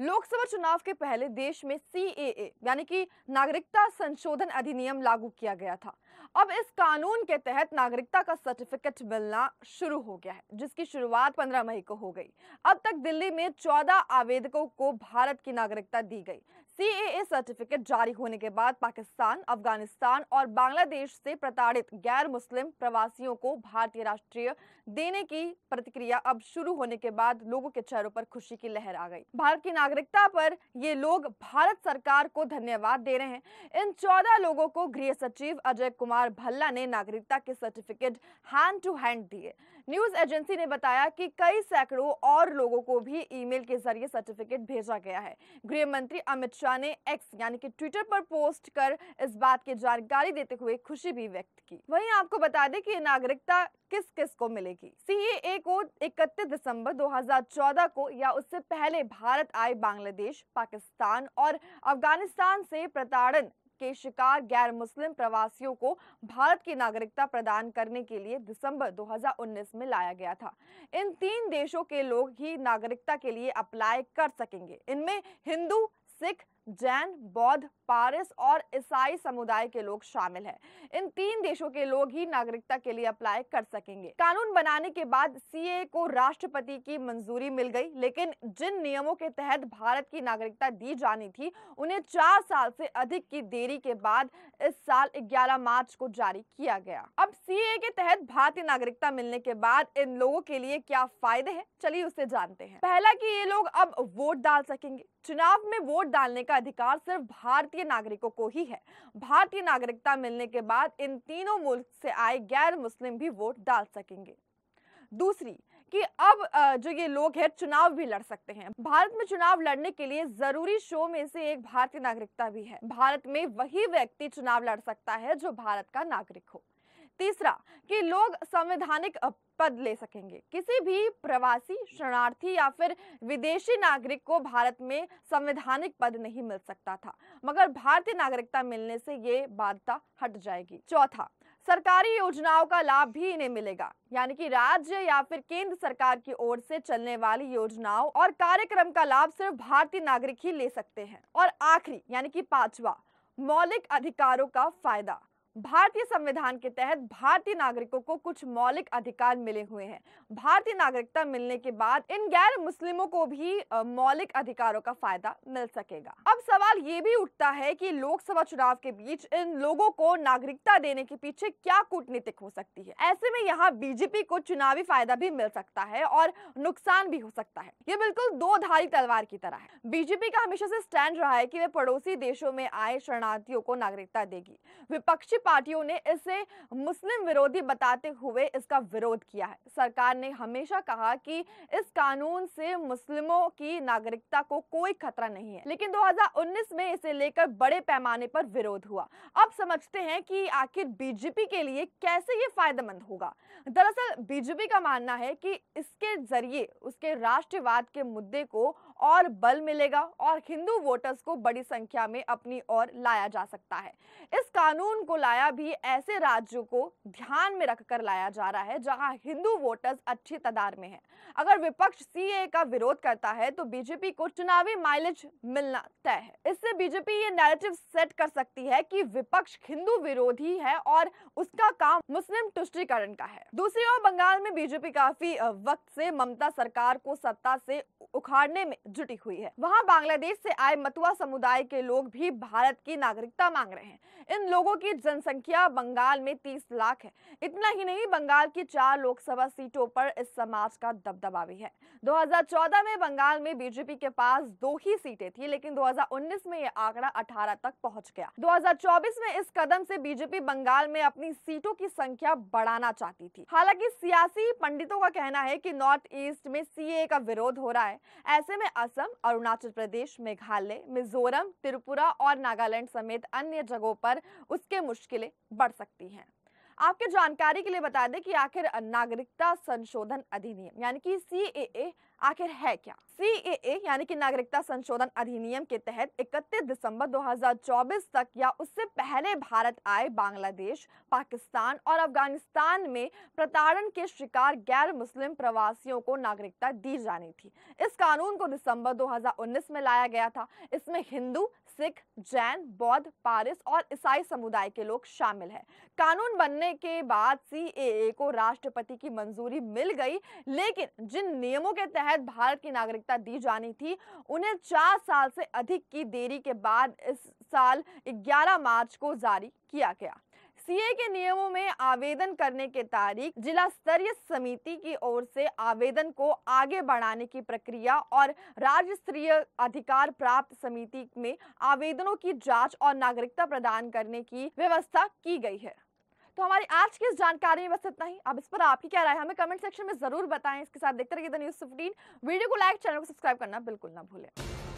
लोकसभा चुनाव के पहले देश में सी यानी कि नागरिकता संशोधन अधिनियम लागू किया गया था अब इस कानून के तहत नागरिकता का सर्टिफिकेट मिलना शुरू हो गया है जिसकी शुरुआत 15 मई को हो गई अब तक दिल्ली में 14 आवेदकों को भारत की नागरिकता दी गई सीएए सर्टिफिकेट जारी होने के बाद पाकिस्तान अफगानिस्तान और बांग्लादेश से प्रताड़ित गैर मुस्लिम प्रवासियों को भारतीय राष्ट्रीय देने की प्रतिक्रिया अब शुरू होने के बाद लोगों के चेहरों पर खुशी की लहर आ गई भारत की नागरिकता पर ये लोग भारत सरकार को धन्यवाद दे रहे हैं इन चौदह लोगों को गृह सचिव अजय कुमार भल्ला ने नागरिकता के सर्टिफिकेट हैंड टू हैंड दिए न्यूज एजेंसी ने बताया कि कई सैकड़ों और लोगों को भी ईमेल के जरिए सर्टिफिकेट भेजा गया है गृह मंत्री अमित शाह ने एक्स यानी कि ट्विटर पर पोस्ट कर इस बात की जानकारी देते हुए खुशी भी व्यक्त की वहीं आपको बता दें कि नागरिकता किस किस को मिलेगी सीएए को 31 दिसंबर 2014 को या उससे पहले भारत आए बांग्लादेश पाकिस्तान और अफगानिस्तान से प्रताड़न के शिकार गैर मुस्लिम प्रवासियों को भारत की नागरिकता प्रदान करने के लिए दिसंबर 2019 में लाया गया था इन तीन देशों के लोग ही नागरिकता के लिए अप्लाई कर सकेंगे इनमें हिंदू सिख जैन बौद्ध पारस और ईसाई समुदाय के लोग शामिल हैं इन तीन देशों के लोग ही नागरिकता के लिए अप्लाई कर सकेंगे कानून बनाने के बाद सीए को राष्ट्रपति की मंजूरी मिल गई लेकिन जिन नियमों के तहत भारत की नागरिकता दी जानी थी उन्हें चार साल से अधिक की देरी के बाद इस साल 11 मार्च को जारी किया गया अब सीए के तहत भारतीय नागरिकता मिलने के बाद इन लोगों के लिए क्या फायदे है चलिए उसे जानते हैं पहला की ये लोग अब वोट डाल सकेंगे चुनाव में वोट डालने का अधिकार सिर्फ भारतीय नागरिकों को ही है भारतीय नागरिकता मिलने के बाद इन तीनों मुल्क से आए गैर मुस्लिम भी वोट डाल सकेंगे दूसरी कि अब जो ये लोग हैं चुनाव भी लड़ सकते हैं भारत में चुनाव लड़ने के लिए जरूरी शो में से एक भारतीय नागरिकता भी है भारत में वही व्यक्ति चुनाव लड़ सकता है जो भारत का नागरिक हो तीसरा कि लोग संवैधानिक पद ले सकेंगे किसी भी प्रवासी शरणार्थी या फिर विदेशी नागरिक को भारत में संवैधानिक पद नहीं मिल सकता था मगर भारतीय नागरिकता मिलने से ये बाध्यता हट जाएगी चौथा सरकारी योजनाओं का लाभ भी इन्हें मिलेगा यानी कि राज्य या फिर केंद्र सरकार की ओर से चलने वाली योजनाओं और कार्यक्रम का लाभ सिर्फ भारतीय नागरिक ही ले सकते हैं और आखिरी यानी कि पांचवा मौलिक अधिकारों का फायदा भारतीय संविधान के तहत भारतीय नागरिकों को कुछ मौलिक अधिकार मिले हुए हैं भारतीय नागरिकता मिलने के बाद इन गैर मुस्लिमों को भी मौलिक अधिकारों का फायदा मिल सकेगा अब सवाल ये भी उठता है कि लोकसभा चुनाव के बीच इन लोगों को नागरिकता देने के पीछे क्या कूटनीतिक हो सकती है ऐसे में यहाँ बीजेपी को चुनावी फायदा भी मिल सकता है और नुकसान भी हो सकता है ये बिल्कुल दो धारी तलवार की तरह है बीजेपी का हमेशा से स्टैंड रहा है की वे पड़ोसी देशों में आए शरणार्थियों को नागरिकता देगी विपक्षी सभी पार्टियों ने इसे मुस्लिम विरोधी बताते हुए इसका विरोध किया है सरकार ने हमेशा कहा कि इस कानून से मुस्लिमों की नागरिकता को कोई खतरा नहीं है लेकिन 2019 में इसे लेकर बड़े पैमाने पर विरोध हुआ अब समझते हैं कि आखिर बीजेपी के लिए कैसे ये फायदेमंद होगा दरअसल बीजेपी का मानना है कि इसके जरिए उसके राष्ट्रवाद के मुद्दे को और बल मिलेगा और हिंदू वोटर्स को बड़ी संख्या में अपनी ओर लाया जा सकता है इस कानून को लाया भी ऐसे राज्यों को ध्यान में रखकर लाया जा रहा है जहां हिंदू वोटर्स अच्छी तदार में हैं। अगर विपक्ष सीए का विरोध करता है तो बीजेपी को चुनावी माइलेज मिलना तय है इससे बीजेपी ये नैरेटिव सेट कर सकती है कि विपक्ष हिंदू विरोधी है और उसका काम मुस्लिम तुष्टिकरण का है दूसरी ओर बंगाल में बीजेपी काफी वक्त से ममता सरकार को सत्ता से उखाड़ने में जुटी हुई है वहाँ बांग्लादेश से आए मतुआ समुदाय के लोग भी भारत की नागरिकता मांग रहे हैं इन लोगों की जनसंख्या बंगाल में 30 लाख है इतना ही नहीं बंगाल की चार लोकसभा सीटों पर इस समाज का दबदबा भी है 2014 में बंगाल में बीजेपी के पास दो ही सीटें थी लेकिन 2019 में यह आंकड़ा 18 तक पहुंच गया 2024 में इस कदम से बीजेपी बंगाल में अपनी सीटों की संख्या बढ़ाना चाहती थी हालांकि सियासी पंडितों का कहना है की नॉर्थ ईस्ट में सी का विरोध हो रहा है ऐसे में असम अरुणाचल प्रदेश मेघालय मिजोरम त्रिपुरा और नागालैंड समेत अन्य जगहों पर उसके मुश्किलें बढ़ सकती हैं आपके जानकारी के लिए बता दें कि आखिर नागरिकता संशोधन अधिनियम यानी कि सी आखिर है क्या सी ए यानी कि नागरिकता संशोधन अधिनियम के तहत 31 दिसंबर 2024 तक या उससे पहले भारत आए बांग्लादेश पाकिस्तान और अफगानिस्तान में प्रताड़न के शिकार गैर मुस्लिम प्रवासियों को नागरिकता दी जानी थी इस कानून को दिसंबर 2019 में लाया गया था इसमें हिंदू सिख जैन बौद्ध पारिस और ईसाई समुदाय के लोग शामिल है कानून बनने के बाद सी को राष्ट्रपति की मंजूरी मिल गई लेकिन जिन नियमों के तहत तहत भारत की नागरिकता दी जानी थी उन्हें चार साल से अधिक की देरी के बाद इस साल 11 मार्च को जारी किया गया सीए के नियमों में आवेदन करने के तारीख जिला स्तरीय समिति की ओर से आवेदन को आगे बढ़ाने की प्रक्रिया और राज्य स्तरीय अधिकार प्राप्त समिति में आवेदनों की जांच और नागरिकता प्रदान करने की व्यवस्था की गई है तो हमारी आज की इस जानकारी में बस इतना ही अब इस पर आपकी क्या राय हमें कमेंट सेक्शन में जरूर बताएं इसके साथ देखते रहिए द न्यूज फिफ्टीन वीडियो को लाइक चैनल को सब्सक्राइब करना बिल्कुल ना भूलें